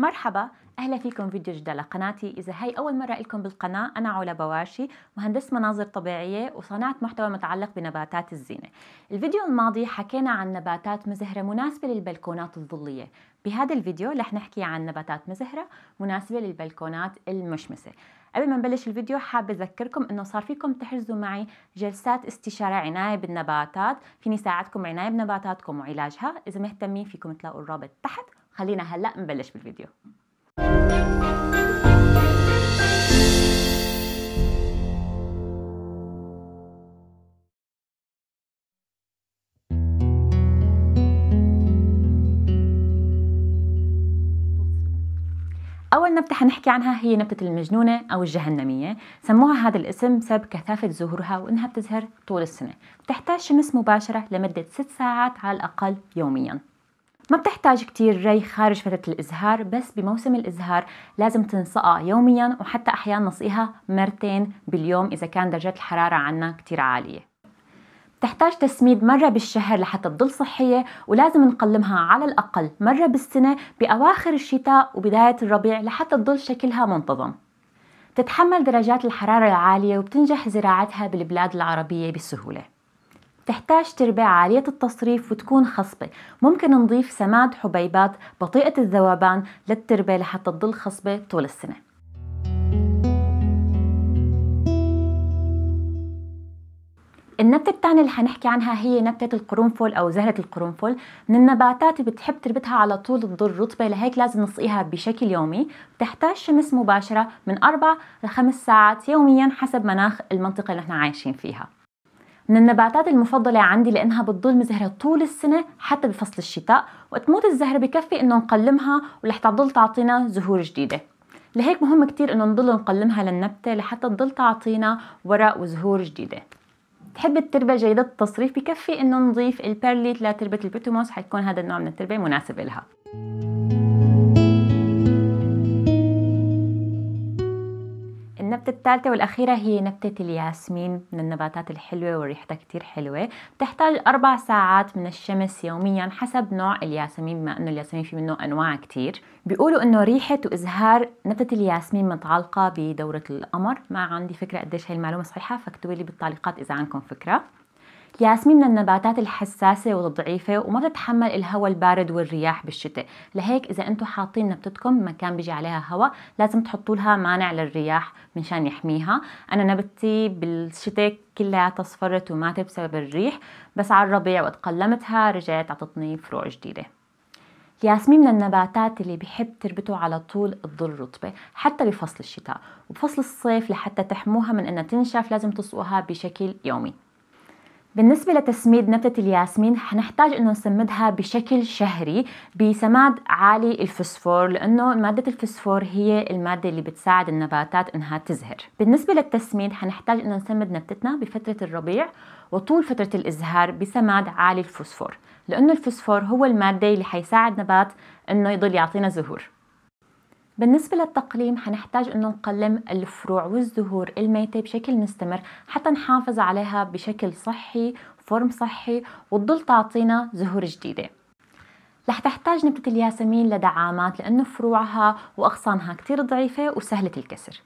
مرحبا اهلا فيكم فيديو جديد لقناتي اذا هي اول مره لكم بالقناه انا علا بواشي مهندسه مناظر طبيعيه وصناعه محتوى متعلق بنباتات الزينه الفيديو الماضي حكينا عن نباتات مزهره مناسبه للبلكونات الظليه بهذا الفيديو رح نحكي عن نباتات مزهره مناسبه للبلكونات المشمسه قبل ما نبلش الفيديو حابة أذكركم إنه صار فيكم تحجزوا معي جلسات استشارة عناية بالنباتات، فيني ساعدكم عناية بنباتاتكم وعلاجها، إذا مهتمين فيكم تلاقوا الرابط تحت خلينا هلا نبلش بالفيديو أول نبتة حنحكي عنها هي نبتة المجنونة أو الجهنمية سموها هذا الاسم بسبب كثافة زهورها وإنها بتزهر طول السنة بتحتاج شمس مباشرة لمدة 6 ساعات على الأقل يومياً ما بتحتاج كتير ري خارج فترة الإزهار بس بموسم الإزهار لازم تنسقها يوميا وحتى أحيانا نسقيها مرتين باليوم إذا كان درجات الحرارة عنا كتير عالية تحتاج تسميد مرة بالشهر لحتى تضل صحية ولازم نقلمها على الأقل مرة بالسنة بأواخر الشتاء وبداية الربيع لحتى تضل شكلها منتظم تتحمل درجات الحرارة العالية وبتنجح زراعتها بالبلاد العربية بسهولة تحتاج تربة عالية التصريف وتكون خصبة ممكن نضيف سماد حبيبات بطيئة الذوبان للتربة لحتى تضل خصبة طول السنة النبتة الثانية اللي حنحكي عنها هي نبتة القرنفل أو زهرة القرنفل من النباتات اللي بتحب تربتها على طول تضل رطبة لهيك لازم نسقيها بشكل يومي بتحتاج شمس مباشرة من أربع لخمس ساعات يوميا حسب مناخ المنطقة اللي احنا عايشين فيها من النباتات المفضلة عندي لأنها بتضل مزهرة طول السنة حتى بفصل الشتاء وقت موت الزهرة بكفي إنه نقلمها ولح تضل تعطينا زهور جديدة لهيك مهم كتير إنه نضل نقلمها للنبتة لحتى تضل تعطينا ورق وزهور جديدة تحب التربة جيدة التصريف بكفي إنه نضيف البيرليت لتربة البيتوموس حيكون هذا النوع من التربة مناسب لها النبتة الثالثة والأخيرة هي نبتة الياسمين من النباتات الحلوة وريحتها كتير حلوة بتحتاج أربع ساعات من الشمس يوميا حسب نوع الياسمين بما أنه الياسمين في منه أنواع كتير بيقولوا أنه ريحة وإزهار نبتة الياسمين متعلقة بدورة القمر ما عندي فكرة قديش هاي المعلومة صحيحة فاكتبوا لي بالتعليقات إذا عندكم فكرة ياسمين من النباتات الحساسة والضعيفة وما بتتحمل الهواء البارد والرياح بالشتاء لهيك إذا أنتم حاطين نبتتكم مكان بيجي عليها هواء لازم تحطوا لها مانع للرياح منشان يحميها أنا نبتي بالشتاء كلها تصفرت وماتت بسبب الريح بس على الربيع وقت قلمتها رجعت عطتني فروع جديدة ياسمين من النباتات اللي بحب تربته على طول تضل رطبة حتى بفصل الشتاء وبفصل الصيف لحتى تحموها من انها تنشف لازم تسقوها بشكل يومي بالنسبة لتسميد نبتة الياسمين حنحتاج انه نسمدها بشكل شهري بسماد عالي الفسفور لانه مادة الفسفور هي المادة اللي بتساعد النباتات انها تزهر بالنسبة للتسميد حنحتاج انه نسمد نبتتنا بفترة الربيع وطول فترة الازهار بسماد عالي الفسفور لانه الفسفور هو المادة اللي حيساعد نبات انه يضل يعطينا زهور بالنسبة للتقليم حنحتاج انه نقلم الفروع والزهور الميتة بشكل مستمر حتى نحافظ عليها بشكل صحي فورم صحي وتضل تعطينا زهور جديدة رح تحتاج نبتة الياسمين لدعامات لأنه فروعها وأغصانها كتير ضعيفة وسهلة الكسر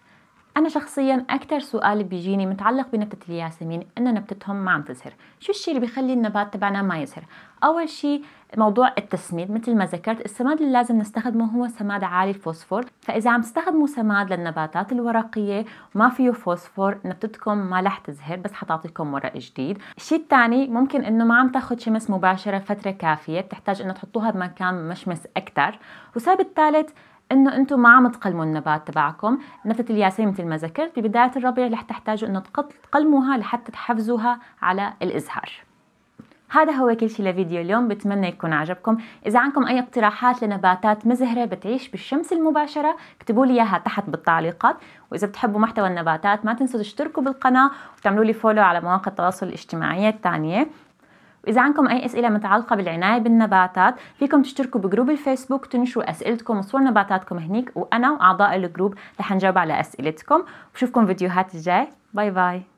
أنا شخصيا أكثر سؤال بيجيني متعلق بنبتة الياسمين إنه نبتتهم ما عم تزهر شو الشي اللي بيخلي النبات تبعنا ما يزهر أول شي موضوع التسميد مثل ما ذكرت السماد اللي لازم نستخدمه هو سماد عالي الفوسفور فإذا عم تستخدموا سماد للنباتات الورقية ما فيه فوسفور نبتتكم ما رح تزهر بس حتعطيكم ورق جديد الشيء الثاني ممكن إنه ما عم تاخذ شمس مباشرة فترة كافية بتحتاج إنه تحطوها بمكان مشمس أكثر والسبب الثالث انه انتم ما عم تقلموا النبات تبعكم نبته الياسمين مثل ما ذكرت ببدايه الربيع رح تحتاجوا انه تقلموها لحتى تحفزوها على الازهار هذا هو كل شيء لفيديو اليوم بتمنى يكون عجبكم إذا عندكم أي اقتراحات لنباتات مزهرة بتعيش بالشمس المباشرة اكتبوا لي إياها تحت بالتعليقات وإذا بتحبوا محتوى النباتات ما تنسوا تشتركوا بالقناة وتعملوا لي فولو على مواقع التواصل الاجتماعيه الثانية وإذا عندكم أي أسئلة متعلقة بالعناية بالنباتات فيكم تشتركوا بجروب الفيسبوك تنشروا أسئلتكم وصور نباتاتكم هنيك وأنا وأعضاء الجروب رح نجاوب على أسئلتكم وبشوفكم فيديوهات الجاي باي باي